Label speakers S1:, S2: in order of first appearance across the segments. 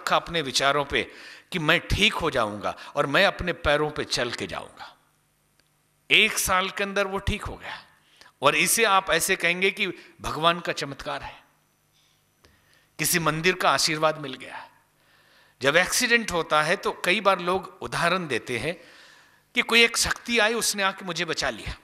S1: अटका अपने विचारों पे कि मैं ठीक हो जाऊंगा और मैं अपने पैरों पे चल के जाऊंगा एक साल के अंदर वो ठीक हो गया और इसे आप ऐसे कहेंगे कि भगवान का चमत्कार है किसी मंदिर का आशीर्वाद मिल गया जब एक्सीडेंट होता है तो कई बार लोग उदाहरण देते हैं कि कोई एक शक्ति आई उसने आके मुझे बचा लिया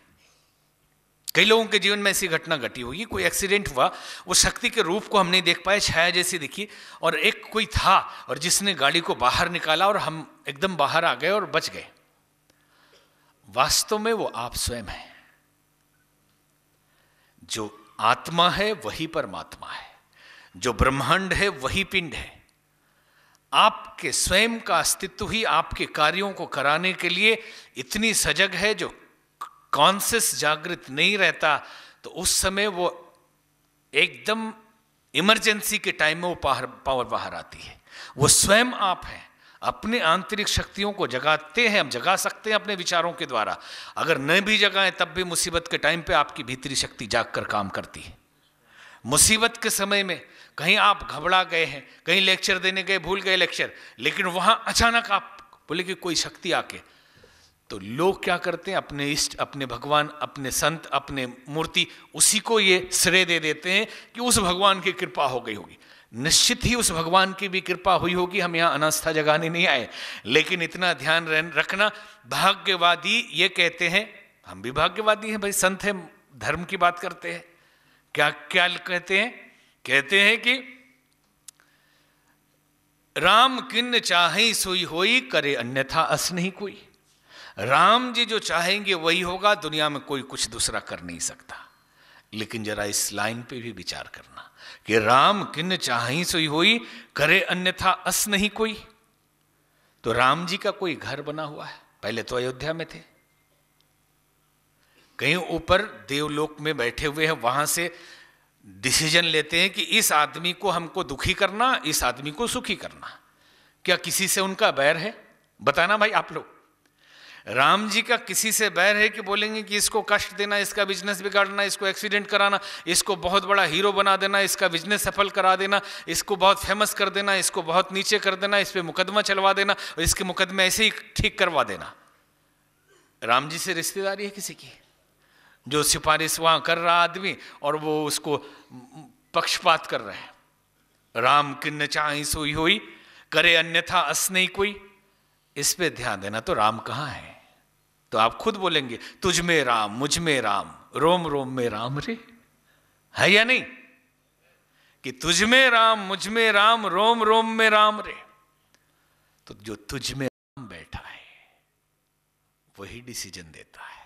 S1: कई लोगों के जीवन में ऐसी घटना घटी होगी कोई एक्सीडेंट हुआ वो शक्ति के रूप को हम नहीं देख पाए छाया जैसी दिखी और एक कोई था और जिसने गाड़ी को बाहर निकाला और हम एकदम बाहर आ गए और बच गए वास्तव में वो आप स्वयं हैं जो आत्मा है वही परमात्मा है जो ब्रह्मांड है वही पिंड है आपके स्वयं का अस्तित्व ही आपके कार्यों को कराने के लिए इतनी सजग है जो कॉन्सियस जागृत नहीं रहता तो उस समय वो एकदम इमरजेंसी के टाइम में वो पावर पावर बाहर आती है वो स्वयं आप हैं अपने आंतरिक शक्तियों को जगाते हैं हम जगा सकते हैं अपने विचारों के द्वारा अगर न भी जगाएं तब भी मुसीबत के टाइम पे आपकी भीतरी शक्ति जाग कर काम करती है मुसीबत के समय में कहीं आप घबरा गए हैं कहीं लेक्चर देने गए भूल गए लेक्चर लेकिन वहां अचानक आप बोले कि कोई शक्ति आके तो लोग क्या करते हैं अपने इष्ट अपने भगवान अपने संत अपने मूर्ति उसी को ये श्रेय दे देते हैं कि उस भगवान की कृपा हो गई होगी निश्चित ही उस भगवान की भी कृपा हुई होगी हम यहाँ अनास्था जगाने नहीं आए लेकिन इतना ध्यान रखना भाग्यवादी ये कहते हैं हम भी भाग्यवादी हैं भाई संत हैं धर्म की बात करते हैं क्या क्या कहते हैं कहते हैं कि राम किन्न चाहे सोई होई करे अन्यथा अस नहीं कोई राम जी जो चाहेंगे वही होगा दुनिया में कोई कुछ दूसरा कर नहीं सकता लेकिन जरा इस लाइन पे भी विचार करना कि राम किन्न चाहे सोई होई करे अन्यथा अस नहीं कोई तो राम जी का कोई घर बना हुआ है पहले तो अयोध्या में थे कहीं ऊपर देवलोक में बैठे हुए हैं वहां से डिसीजन लेते हैं कि इस आदमी को हमको दुखी करना इस आदमी को सुखी करना क्या किसी से उनका बैर है बताना भाई आप लोग राम जी का किसी से बैर है कि बोलेंगे कि इसको कष्ट देना इसका बिजनेस बिगाड़ना इसको एक्सीडेंट कराना इसको बहुत बड़ा हीरो बना देना इसका बिजनेस सफल करा देना इसको बहुत फेमस कर देना इसको बहुत नीचे कर देना इस पर मुकदमा चलवा देना और इसके मुकदमे ऐसे ही ठीक करवा देना राम जी से रिश्तेदारी है किसी की जो सिफारिश वहां कर रहा आदमी और वो उसको पक्षपात कर रहे हैं राम किन्न चाही सोई हुई करे अन्यथा असनई कोई इस पे ध्यान देना तो राम कहाँ है तो आप खुद बोलेंगे तुझ में राम मुझ में राम रोम रोम में राम रे है या नहीं कि तुझ में राम मुझ में राम रोम रोम में राम रे तो जो तुझ में राम बैठा है वही डिसीजन देता है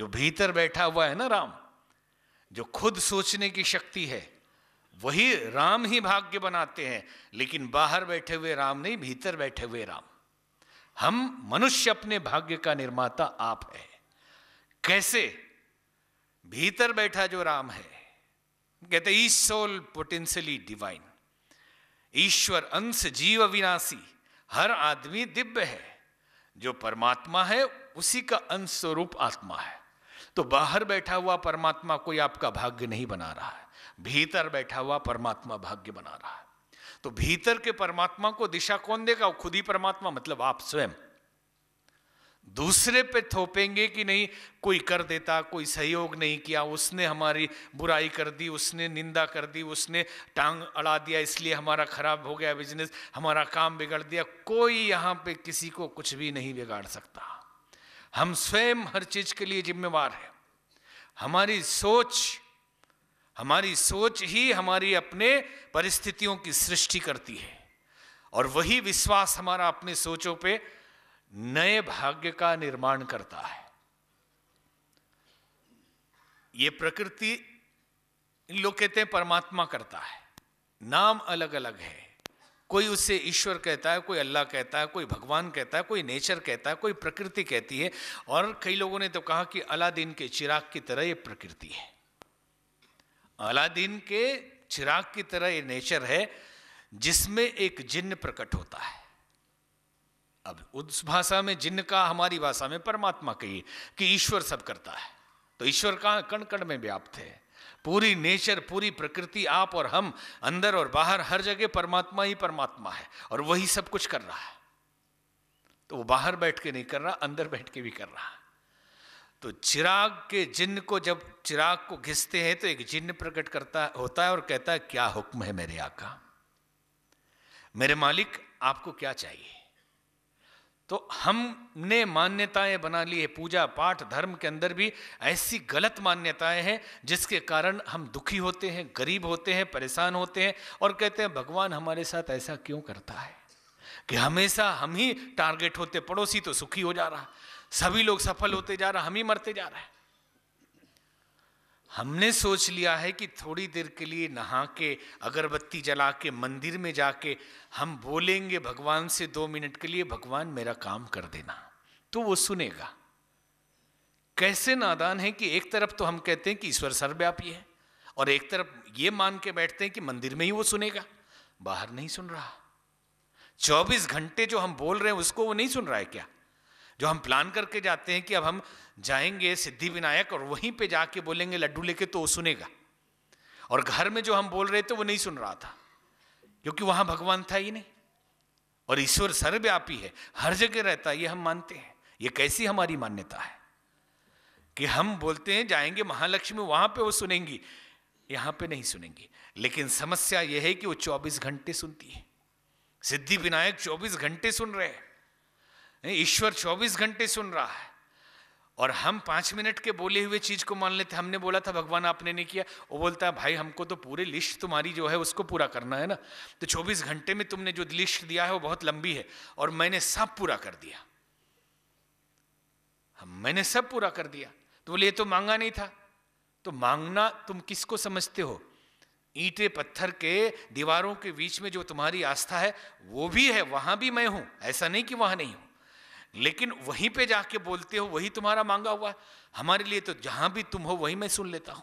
S1: जो भीतर बैठा हुआ है ना राम जो खुद सोचने की शक्ति है वही राम ही भाग्य बनाते हैं लेकिन बाहर बैठे हुए राम नहीं भीतर बैठे हुए राम हम मनुष्य अपने भाग्य का निर्माता आप है कैसे भीतर बैठा जो राम है कहते इज सोल पोटेंशियली डिवाइन ईश्वर अंश जीव विनाशी हर आदमी दिव्य है जो परमात्मा है उसी का अंश स्वरूप आत्मा है तो बाहर बैठा हुआ परमात्मा कोई आपका भाग्य नहीं बना रहा है भीतर बैठा हुआ परमात्मा भाग्य बना रहा है तो भीतर के परमात्मा को दिशा कौन देगा वो खुद ही परमात्मा मतलब आप स्वयं दूसरे पे थोपेंगे कि नहीं कोई कर देता कोई सहयोग नहीं किया उसने हमारी बुराई कर दी उसने निंदा कर दी उसने टांग अड़ा दिया इसलिए हमारा खराब हो गया बिजनेस हमारा काम बिगड़ दिया कोई यहां पे किसी को कुछ भी नहीं बिगाड़ सकता हम स्वयं हर चीज़ के लिए जिम्मेवार हैं हमारी सोच हमारी सोच ही हमारी अपने परिस्थितियों की सृष्टि करती है और वही विश्वास हमारा अपने सोचों पे नए भाग्य का निर्माण करता है ये प्रकृति इन लोग कहते हैं परमात्मा करता है नाम अलग अलग है कोई उसे ईश्वर कहता है कोई अल्लाह कहता है कोई भगवान कहता है कोई नेचर कहता है कोई प्रकृति कहती है और कई लोगों ने तो कहा कि अलादीन के चिराग की तरह ये प्रकृति है अलादीन के चिराग की तरह ये नेचर है जिसमें एक जिन्न प्रकट होता है अब उस भाषा में जिन्न का हमारी भाषा में परमात्मा कही कि ईश्वर सब करता है तो ईश्वर कहा कण कण में व्याप्त है पूरी नेचर पूरी प्रकृति आप और हम अंदर और बाहर हर जगह परमात्मा ही परमात्मा है और वही सब कुछ कर रहा है तो वो बाहर बैठ के नहीं कर रहा अंदर बैठ के भी कर रहा है तो चिराग के जिन्न को जब चिराग को घिसते हैं तो एक जिन्न प्रकट करता होता है और कहता है क्या हुक्म है मेरे आका मेरे मालिक आपको क्या चाहिए तो हमने मान्यताएं बना ली है पूजा पाठ धर्म के अंदर भी ऐसी गलत मान्यताएं हैं जिसके कारण हम दुखी होते हैं गरीब होते हैं परेशान होते हैं और कहते हैं भगवान हमारे साथ ऐसा क्यों करता है कि हमेशा हम ही टारगेट होते पड़ोसी तो सुखी हो जा रहा सभी लोग सफल होते जा रहा हम ही मरते जा रहे हैं हमने सोच लिया है कि थोड़ी देर के लिए नहा के अगरबत्ती जला के मंदिर में जाके हम बोलेंगे भगवान से दो मिनट के लिए भगवान मेरा काम कर देना तो वो सुनेगा कैसे नादान है कि एक तरफ तो हम कहते हैं कि ईश्वर सर्वव्यापी है और एक तरफ ये मान के बैठते हैं कि मंदिर में ही वो सुनेगा बाहर नहीं सुन रहा 24 घंटे जो हम बोल रहे हैं उसको वो नहीं सुन रहा है क्या जो हम प्लान करके जाते हैं कि अब हम जाएंगे सिद्धि विनायक और वहीं पे जाके बोलेंगे लड्डू लेके तो वो सुनेगा और घर में जो हम बोल रहे थे वो नहीं सुन रहा था क्योंकि वहां भगवान था ही नहीं और ईश्वर सर्वव्यापी है हर जगह रहता है ये हम मानते हैं ये कैसी हमारी मान्यता है कि हम बोलते हैं जाएंगे महालक्ष्मी वहां पे वो सुनेंगी यहां पे नहीं सुनेंगी लेकिन समस्या यह है कि वो 24 घंटे सुनती है सिद्धि विनायक 24 घंटे सुन रहे हैं ईश्वर 24 घंटे सुन रहा है और हम पांच मिनट के बोले हुए चीज़ को मान लेते हमने बोला था भगवान आपने नहीं किया वो बोलता है भाई हमको तो पूरी लिस्ट तुम्हारी जो है उसको पूरा करना है ना तो 24 घंटे में तुमने जो लिस्ट दिया है वो बहुत लंबी है और मैंने सब पूरा कर दिया हाँ, मैंने सब पूरा कर दिया तो बोले ये तो मांगा नहीं था तो मांगना तुम किसको समझते हो ईंटे पत्थर के दीवारों के बीच में जो तुम्हारी आस्था है वो भी है वहां भी मैं हूं ऐसा नहीं कि वहां नहीं हूं लेकिन वहीं पे जाके बोलते हो वही तुम्हारा मांगा हुआ है हमारे लिए तो जहां भी तुम हो वही मैं सुन लेता हूँ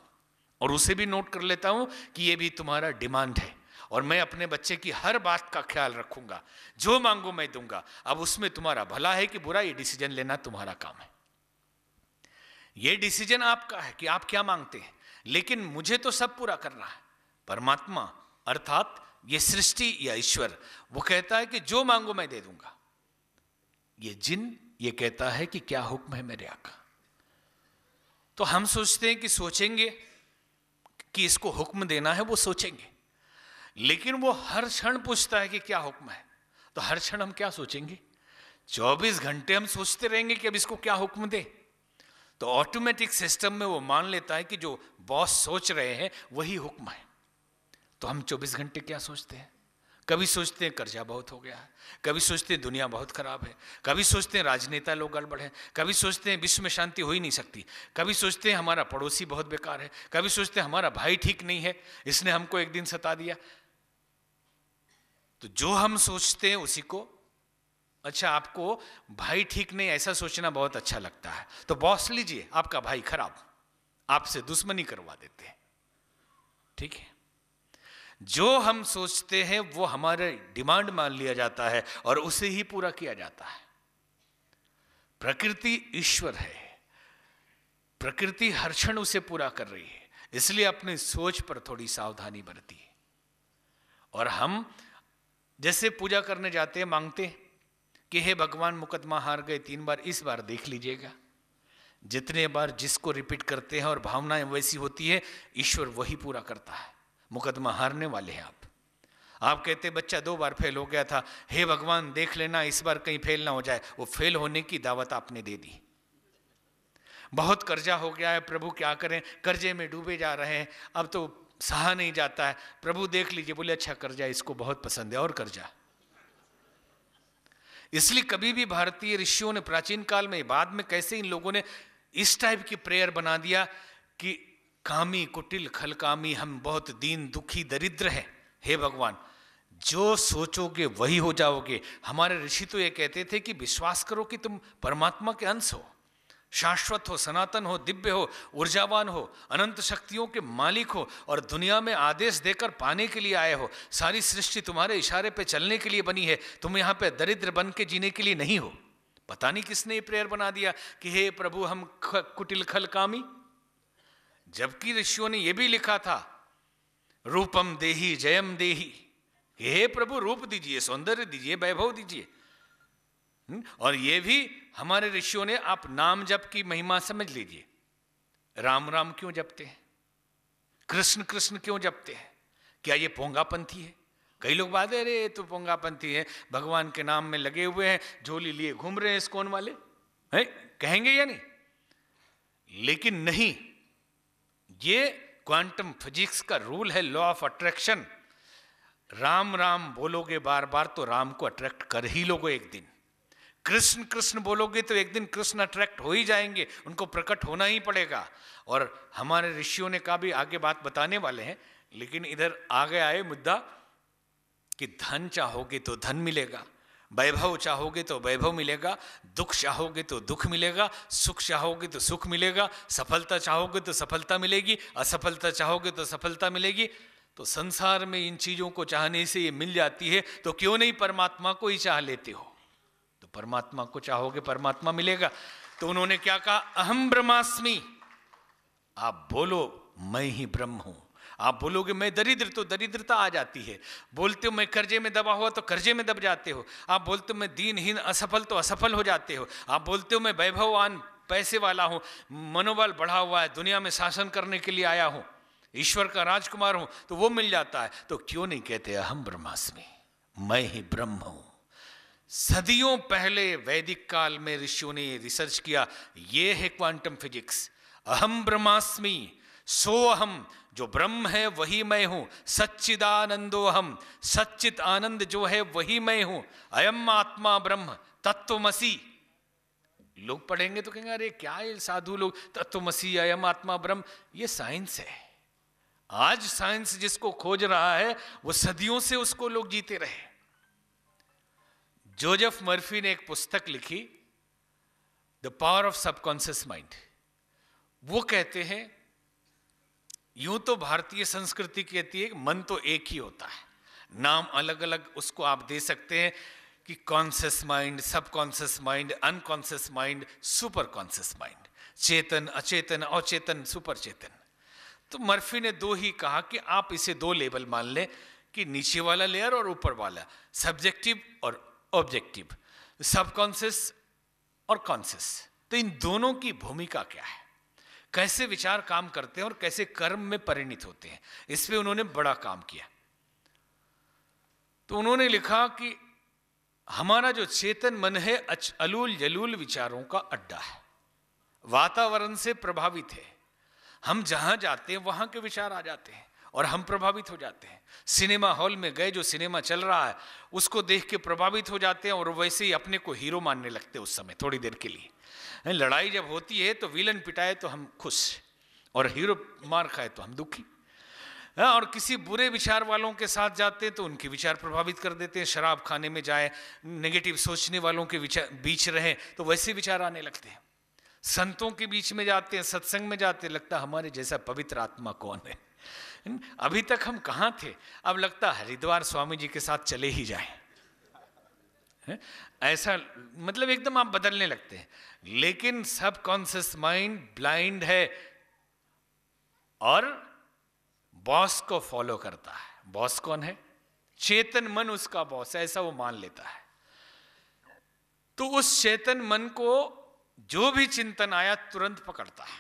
S1: और उसे भी नोट कर लेता हूं कि ये भी तुम्हारा डिमांड है और मैं अपने बच्चे की हर बात का ख्याल रखूंगा जो मांगो मैं दूंगा अब उसमें तुम्हारा भला है कि बुरा ये डिसीजन लेना तुम्हारा काम है ये डिसीजन आपका है कि आप क्या मांगते हैं लेकिन मुझे तो सब पूरा करना है परमात्मा अर्थात ये सृष्टि या ईश्वर वो कहता है कि जो मांगो मैं दे दूंगा ये जिन ये कहता है कि क्या हुक्म है मेरे आका तो हम सोचते हैं कि सोचेंगे कि इसको हुक्म देना है वो सोचेंगे लेकिन वो हर क्षण पूछता है कि क्या हुक्म है तो हर क्षण हम क्या सोचेंगे 24 घंटे हम सोचते रहेंगे कि अब इसको क्या हुक्म दे तो ऑटोमेटिक सिस्टम में वो मान लेता है कि जो बॉस सोच रहे हैं वही हुक्म है तो हम 24 घंटे क्या सोचते हैं कभी सोचते हैं कर्जा बहुत हो गया है कभी सोचते हैं दुनिया बहुत खराब है कभी सोचते हैं राजनेता लोग गड़बड़ है कभी सोचते हैं विश्व में शांति हो ही नहीं सकती कभी सोचते हैं हमारा पड़ोसी बहुत बेकार है कभी सोचते हैं हमारा भाई ठीक नहीं है इसने हमको एक दिन सता दिया तो जो हम सोचते हैं उसी को अच्छा आपको भाई ठीक नहीं ऐसा सोचना बहुत अच्छा लगता है तो बॉस लीजिए आपका भाई खराब आपसे दुश्मनी करवा देते हैं ठीक है जो हम सोचते हैं वो हमारे डिमांड मान लिया जाता है और उसे ही पूरा किया जाता है प्रकृति ईश्वर है प्रकृति हर क्षण उसे पूरा कर रही है इसलिए अपनी सोच पर थोड़ी सावधानी बरती है और हम जैसे पूजा करने जाते हैं मांगते कि हे भगवान मुकदमा हार गए तीन बार इस बार देख लीजिएगा जितने बार जिसको रिपीट करते हैं और भावनाएं वैसी होती है ईश्वर वही पूरा करता है मुकदमा हारने वाले हैं आप आप कहते बच्चा दो बार फेल हो गया था हे भगवान देख लेना इस बार कहीं फेल ना हो जाए वो फेल होने की दावत आपने दे दी बहुत कर्जा हो गया है प्रभु क्या करें कर्जे में डूबे जा रहे हैं अब तो सहा नहीं जाता है प्रभु देख लीजिए बोले अच्छा कर्जा इसको बहुत पसंद है और कर्जा इसलिए कभी भी भारतीय ऋषियों ने प्राचीन काल में बाद में कैसे इन लोगों ने इस टाइप की प्रेयर बना दिया कि कामी कुटिल खलकामी हम बहुत दीन दुखी दरिद्र हैं हे भगवान जो सोचोगे वही हो जाओगे हमारे ऋषि तो ये कहते थे कि विश्वास करो कि तुम परमात्मा के अंश हो शाश्वत हो सनातन हो दिव्य हो ऊर्जावान हो अनंत शक्तियों के मालिक हो और दुनिया में आदेश देकर पाने के लिए आए हो सारी सृष्टि तुम्हारे इशारे पे चलने के लिए बनी है तुम यहाँ पे दरिद्र बन के जीने के लिए नहीं हो पता नहीं किसने ये प्रेयर बना दिया कि हे प्रभु हम कुटिल खल कामी जबकि ऋषियों ने यह भी लिखा था रूपम देही जयम देही हे प्रभु रूप दीजिए सौंदर्य दीजिए वैभव दीजिए हम्म, और यह भी हमारे ऋषियों ने आप नाम जप की महिमा समझ लीजिए राम राम क्यों जपते हैं कृष्ण कृष्ण क्यों जपते हैं क्या ये पोंगापंथी है कई लोग बात अरे तो पोंगापंथी है भगवान के नाम में लगे हुए हैं झोली लिए घूम रहे हैं इस कौन वाले है? कहेंगे या नहीं लेकिन नहीं ये क्वांटम फिजिक्स का रूल है law of attraction Ram Ram बोलोगे बार बार तो राम को अट्रैक्ट कर ही लोगे एक दिन कृष्ण कृष्ण बोलोगे तो एक दिन कृष्ण अट्रैक्ट हो ही जाएंगे उनको प्रकट होना ही पड़ेगा और हमारे ऋषियों ने कहा भी आगे बात बताने वाले हैं लेकिन इधर आगे आए मुद्दा कि धन चाहोगे तो धन मिलेगा वैभव चाहोगे तो वैभव मिलेगा दुख चाहोगे तो दुख मिलेगा सुख चाहोगे तो सुख मिलेगा सफलता चाहोगे तो सफलता मिलेगी असफलता चाहोगे तो सफलता मिलेगी तो संसार में इन चीज़ों को चाहने से ये मिल जाती है तो क्यों नहीं परमात्मा को ही चाह लेते हो तो परमात्मा को चाहोगे परमात्मा मिलेगा तो उन्होंने क्या कहा अहम ब्रह्मास्मि आप बोलो मैं ही ब्रह्म हूं आप बोलोगे मैं दरिद्र तो दरिद्रता आ जाती है बोलते हो मैं कर्जे में दबा हुआ तो कर्जे में दब जाते हो आप बोलते हो मैं दीनहीन असफल तो असफल हो जाते हो आप बोलते हो मैं वैभववान पैसे वाला हूँ मनोबल बढ़ा हुआ है दुनिया में शासन करने के लिए आया हूँ ईश्वर का राजकुमार हूँ तो वो मिल जाता है तो क्यों नहीं कहते अहम ब्रह्मास्मि मैं ही ब्रह्म हूँ सदियों पहले वैदिक काल में ऋषियों ने रिसर्च किया ये है क्वांटम फिजिक्स अहम ब्रह्मास्मि सो हम जो ब्रह्म है वही मैं हूं सच्चिदानंदो हम सच्चित आनंद जो है वही मैं हूं अयम आत्मा ब्रह्म तत्वमसी लोग पढ़ेंगे तो कहेंगे अरे क्या है साधु लोग तत्वमसी अयम आत्मा ब्रह्म ये साइंस है आज साइंस जिसको खोज रहा है वो सदियों से उसको लोग जीते रहे जोजफ मर्फी ने एक पुस्तक लिखी the power of subconscious mind वो कहते हैं यूं तो भारतीय संस्कृति कहती है मन तो एक ही होता है नाम अलग अलग उसको आप दे सकते हैं कि conscious mind subconscious mind unconscious mind superconscious mind चेतन अचेतन अचेतन सुपर चेतन तो मर्फी ने दो ही कहा कि आप इसे दो लेवल मान लें कि नीचे वाला लेयर और ऊपर वाला सब्जेक्टिव और ऑब्जेक्टिव सबकॉन्सियस और कॉन्सियस तो इन दोनों की भूमिका क्या है कैसे विचार काम करते हैं और कैसे कर्म में परिणित होते हैं इस पर उन्होंने बड़ा काम किया तो उन्होंने लिखा कि हमारा जो चेतन मन है अच अलूल जलूल विचारों का अड्डा है वातावरण से प्रभावित है हम जहां जाते हैं वहां के विचार आ जाते हैं और हम प्रभावित हो जाते हैं सिनेमा हॉल में गए जो सिनेमा चल रहा है उसको देख के प्रभावित हो जाते हैं और वैसे ही अपने को हीरो मानने लगते हैं उस समय थोड़ी देर के लिए लड़ाई जब होती है तो विलन पिटाए तो हम खुश और हीरो मार खाए तो हम दुखी हाँ, और किसी बुरे विचार वालों के साथ जाते हैं तो उनके विचार प्रभावित कर देते हैं शराब खाने में जाए नेगेटिव सोचने वालों के विचार बीच रहें तो वैसे विचार आने लगते हैं संतों के बीच में जाते हैं सत्संग में जाते हैं लगता है हमारे जैसा पवित्र आत्मा कौन है हम्म, अभी तक हम कहाँ थे अब लगता हरिद्वार स्वामी जी के साथ चले ही जाए हम्म, ऐसा मतलब एकदम आप बदलने लगते हैं लेकिन सब कॉन्सियस माइंड ब्लाइंड है और बॉस को फॉलो करता है बॉस कौन है चेतन मन उसका बॉस है ऐसा वो मान लेता है तो उस चेतन मन को जो भी चिंतन आया तुरंत पकड़ता है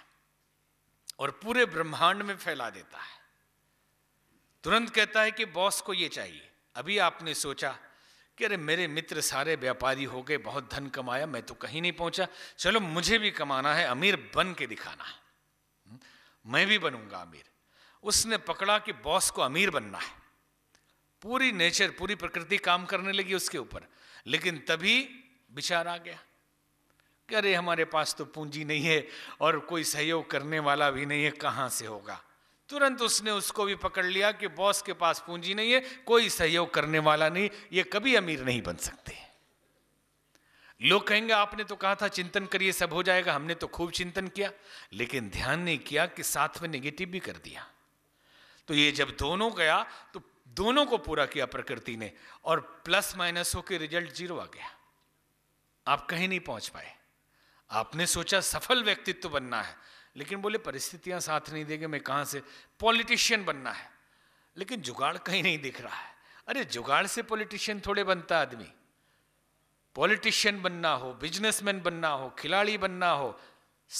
S1: और पूरे ब्रह्मांड में फैला देता है तुरंत कहता है कि बॉस को ये चाहिए अभी आपने सोचा कि अरे मेरे मित्र सारे व्यापारी हो गए बहुत धन कमाया मैं तो कहीं नहीं पहुंचा चलो मुझे भी कमाना है अमीर बन के दिखाना है हम्म, मैं भी बनूंगा अमीर उसने पकड़ा कि बॉस को अमीर बनना है पूरी नेचर पूरी प्रकृति काम करने लगी उसके ऊपर लेकिन तभी विचार आ गया कि अरे हमारे पास तो पूंजी नहीं है और कोई सहयोग करने वाला भी नहीं है कहां से होगा तुरंत उसने उसको भी पकड़ लिया कि बॉस के पास पूंजी नहीं है कोई सहयोग करने वाला नहीं ये कभी अमीर नहीं बन सकते लोग कहेंगे आपने तो कहा था चिंतन करिए सब हो जाएगा हमने तो खूब चिंतन किया लेकिन ध्यान नहीं किया कि साथ में नेगेटिव भी कर दिया तो ये जब दोनों गया तो दोनों को पूरा किया प्रकृति ने और प्लस माइनस हो के रिजल्ट जीरो आ गया आप कहीं नहीं पहुंच पाए आपने सोचा सफल व्यक्तित्व बनना है लेकिन बोले परिस्थितियां साथ नहीं देंगे मैं कहां से पॉलिटिशियन बनना है लेकिन जुगाड़ कहीं नहीं दिख रहा है अरे जुगाड़ से पॉलिटिशियन थोड़े बनता आदमी पॉलिटिशियन बनना हो बिजनेसमैन बनना हो खिलाड़ी बनना हो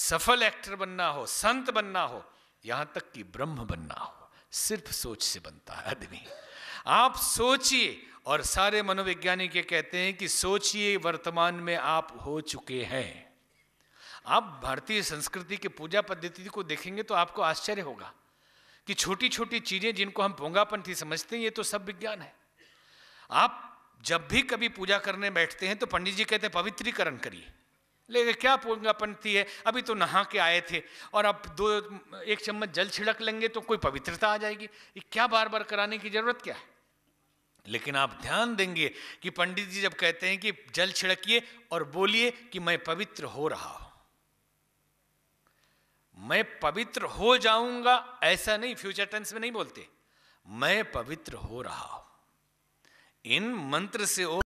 S1: सफल एक्टर बनना हो संत बनना हो यहां तक कि ब्रह्म बनना हो सिर्फ सोच से बनता है आदमी आप सोचिए और सारे मनोवैज्ञानिक ये कहते हैं कि सोचिए वर्तमान में आप हो चुके हैं आप भारतीय संस्कृति के पूजा पद्धति को देखेंगे तो आपको आश्चर्य होगा कि छोटी छोटी चीजें जिनको हम पोंगापंथी समझते हैं ये तो सब विज्ञान है आप जब भी कभी पूजा करने बैठते हैं तो पंडित जी कहते हैं पवित्रीकरण करिए लेकिन क्या पोंगापंथी है अभी तो नहा के आए थे और अब दो एक चम्मच जल छिड़क लेंगे तो कोई पवित्रता आ जाएगी ये क्या बार बार कराने की जरूरत क्या है लेकिन आप ध्यान देंगे कि पंडित जी जब कहते हैं कि जल छिड़किए और बोलिए कि मैं पवित्र हो रहा हूं मैं पवित्र हो जाऊंगा ऐसा नहीं फ्यूचर टेंस में नहीं बोलते मैं पवित्र हो रहा हूं इन मंत्र से